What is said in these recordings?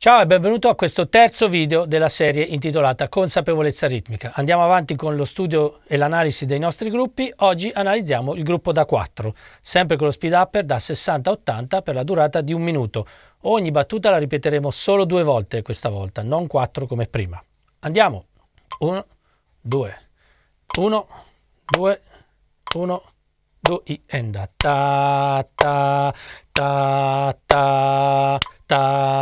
Ciao e benvenuto a questo terzo video della serie intitolata Consapevolezza ritmica. Andiamo avanti con lo studio e l'analisi dei nostri gruppi. Oggi analizziamo il gruppo da 4, sempre con lo speed upper da 60 a 80 per la durata di un minuto. Ogni battuta la ripeteremo solo due volte questa volta, non quattro come prima. Andiamo. 1, 2, 1, 2, 1, 2, e enda. Ta, ta.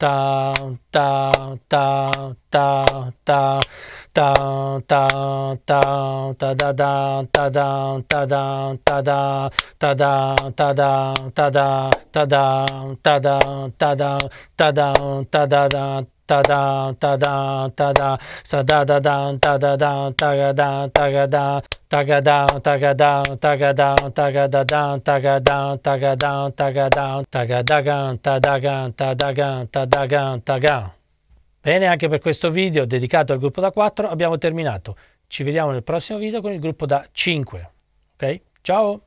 down, down, down, down, down, down, down, down, da da down, da down, da down, da down, da down, da down, da down, da down, da down, da down, da down, da da down da da da da da da da da da da da da da da da da taga down, taga down, taga down, taga da down, taga down, taga Bene, anche per questo video dedicato al gruppo da 4 abbiamo terminato. Ci vediamo nel prossimo video con il gruppo da 5. Ok? Ciao!